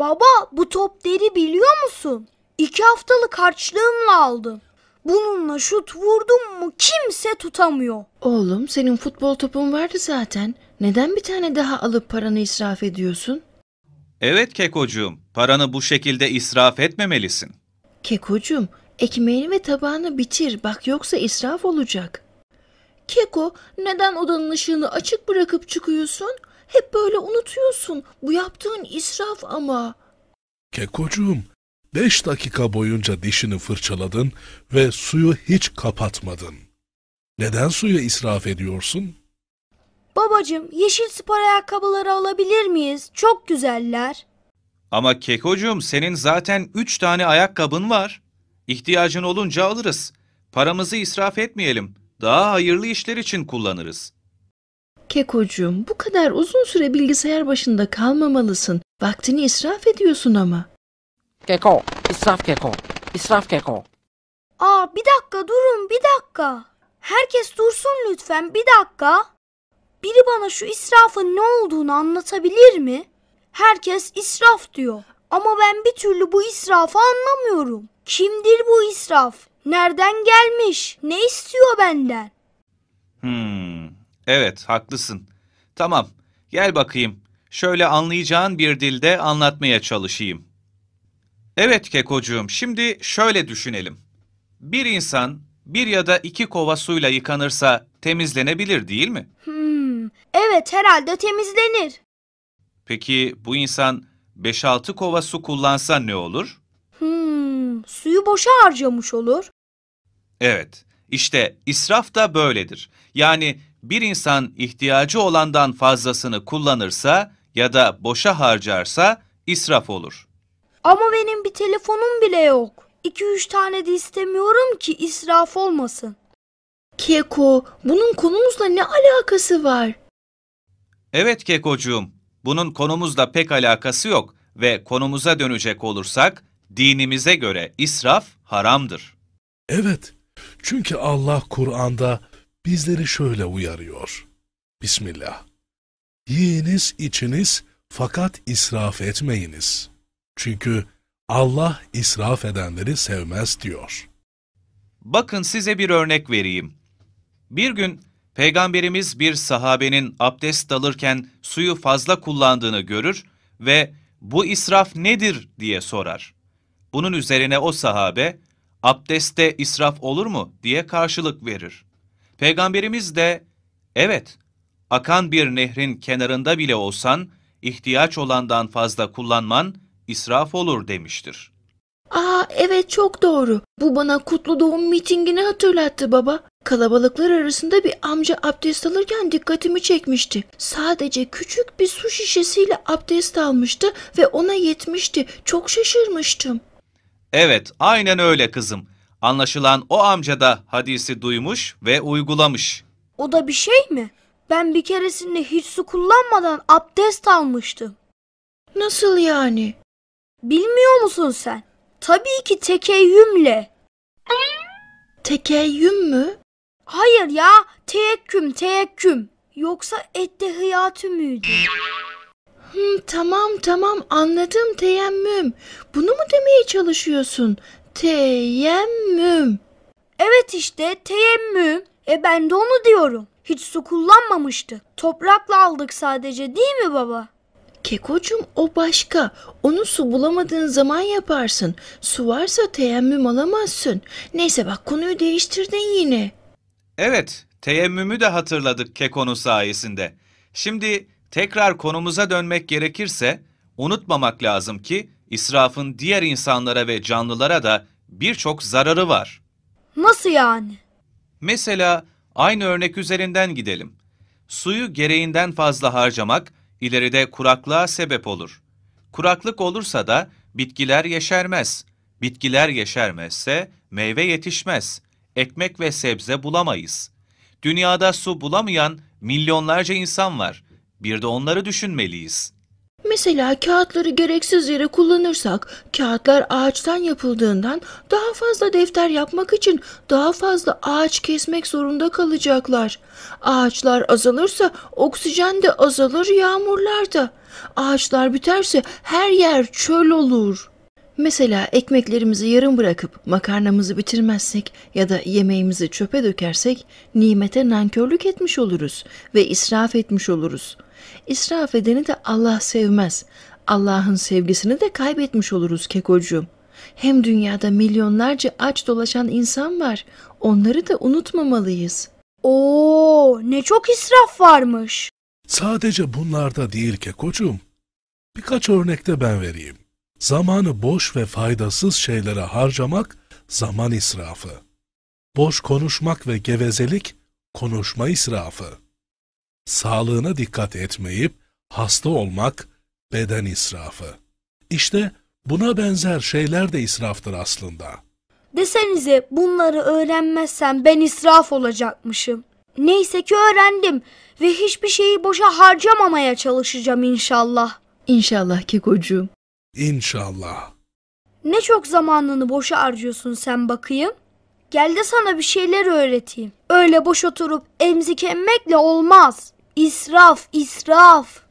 Baba bu top deri biliyor musun? İki haftalık harçlığımla aldım. Bununla şut vurdum mu kimse tutamıyor. Oğlum senin futbol topun vardı zaten. Neden bir tane daha alıp paranı israf ediyorsun? Evet Kekocuğum, paranı bu şekilde israf etmemelisin. Kekocuğum, ekmeğini ve tabağını bitir. Bak yoksa israf olacak. Keko, neden odanın ışığını açık bırakıp çıkıyorsun? Hep böyle unutuyorsun. Bu yaptığın israf ama. Kekocuğum, beş dakika boyunca dişini fırçaladın ve suyu hiç kapatmadın. Neden suyu israf ediyorsun? Babacım, yeşil spor ayakkabıları alabilir miyiz? Çok güzeller. Ama Kekocuğum senin zaten üç tane ayakkabın var. İhtiyacın olunca alırız. Paramızı israf etmeyelim. Daha hayırlı işler için kullanırız. Kekocuğum bu kadar uzun süre bilgisayar başında kalmamalısın. Vaktini israf ediyorsun ama. Keko, israf keko, israf keko. Aa bir dakika durun bir dakika. Herkes dursun lütfen bir dakika. Biri bana şu israfın ne olduğunu anlatabilir mi? Herkes israf diyor. Ama ben bir türlü bu israfı anlamıyorum. Kimdir bu israf? Nereden gelmiş? Ne istiyor benden? Hmm. Evet, haklısın. Tamam, gel bakayım. Şöyle anlayacağın bir dilde anlatmaya çalışayım. Evet kekocuğum, şimdi şöyle düşünelim. Bir insan bir ya da iki kova suyla yıkanırsa temizlenebilir değil mi? Hmm, evet herhalde temizlenir. Peki bu insan beş altı kova su kullansa ne olur? Hmm, suyu boşa harcamış olur. Evet. İşte israf da böyledir. Yani bir insan ihtiyacı olandan fazlasını kullanırsa ya da boşa harcarsa israf olur. Ama benim bir telefonum bile yok. 2-3 tane de istemiyorum ki israf olmasın. Keko, bunun konumuzla ne alakası var? Evet Kekocuğum, bunun konumuzla pek alakası yok ve konumuza dönecek olursak dinimize göre israf haramdır. Evet, çünkü Allah Kur'an'da bizleri şöyle uyarıyor. Bismillah. Yiyiniz, içiniz fakat israf etmeyiniz. Çünkü Allah israf edenleri sevmez diyor. Bakın size bir örnek vereyim. Bir gün Peygamberimiz bir sahabenin abdest alırken suyu fazla kullandığını görür ve bu israf nedir diye sorar. Bunun üzerine o sahabe abdeste israf olur mu diye karşılık verir. Peygamberimiz de evet akan bir nehrin kenarında bile olsan ihtiyaç olandan fazla kullanman israf olur demiştir. Aa evet çok doğru. Bu bana kutlu doğum mitingini hatırlattı baba. Kalabalıklar arasında bir amca abdest alırken dikkatimi çekmişti. Sadece küçük bir su şişesiyle abdest almıştı ve ona yetmişti. Çok şaşırmıştım. Evet, aynen öyle kızım. Anlaşılan o amca da hadisi duymuş ve uygulamış. O da bir şey mi? Ben bir keresinde hiç su kullanmadan abdest almıştım. Nasıl yani? Bilmiyor musun sen? Tabii ki tekeyyümle. Tekeyyüm mü? Hayır ya, teyekküm, teyekküm. Yoksa ette ettehiyatü müydü? Hmm, tamam tamam anladım teyemmüm. Bunu mu demeye çalışıyorsun? Teyemmüm. Evet işte teyemmüm. E ben de onu diyorum. Hiç su kullanmamıştı. Toprakla aldık sadece değil mi baba? Kekocuğum o başka. Onu su bulamadığın zaman yaparsın. Su varsa teyemmüm alamazsın. Neyse bak konuyu değiştirdin yine. Evet, teyemmümü de hatırladık Keko'nun sayesinde. Şimdi Tekrar konumuza dönmek gerekirse unutmamak lazım ki israfın diğer insanlara ve canlılara da birçok zararı var. Nasıl yani? Mesela aynı örnek üzerinden gidelim. Suyu gereğinden fazla harcamak ileride kuraklığa sebep olur. Kuraklık olursa da bitkiler yeşermez. Bitkiler yeşermezse meyve yetişmez. Ekmek ve sebze bulamayız. Dünyada su bulamayan milyonlarca insan var bir de onları düşünmeliyiz. Mesela kağıtları gereksiz yere kullanırsak, kağıtlar ağaçtan yapıldığından daha fazla defter yapmak için daha fazla ağaç kesmek zorunda kalacaklar. Ağaçlar azalırsa oksijen de azalır, yağmurlar da. Ağaçlar biterse her yer çöl olur. Mesela ekmeklerimizi yarım bırakıp makarnamızı bitirmezsek ya da yemeğimizi çöpe dökersek nimete nankörlük etmiş oluruz ve israf etmiş oluruz.'' İsraf edeni de Allah sevmez. Allah'ın sevgisini de kaybetmiş oluruz kekocuğum. Hem dünyada milyonlarca aç dolaşan insan var. Onları da unutmamalıyız. Oo, ne çok israf varmış. Sadece bunlarda değil kekocuğum. Birkaç örnekte ben vereyim. Zamanı boş ve faydasız şeylere harcamak zaman israfı. Boş konuşmak ve gevezelik konuşma israfı sağlığına dikkat etmeyip hasta olmak beden israfı. İşte buna benzer şeyler de israftır aslında. Desenize bunları öğrenmezsem ben israf olacakmışım. Neyse ki öğrendim ve hiçbir şeyi boşa harcamamaya çalışacağım inşallah. İnşallah ki kocuğum. İnşallah. Ne çok zamanını boşa harcıyorsun sen bakayım. Gel de sana bir şeyler öğreteyim. Öyle boş oturup emzik emmekle olmaz. israf, israf.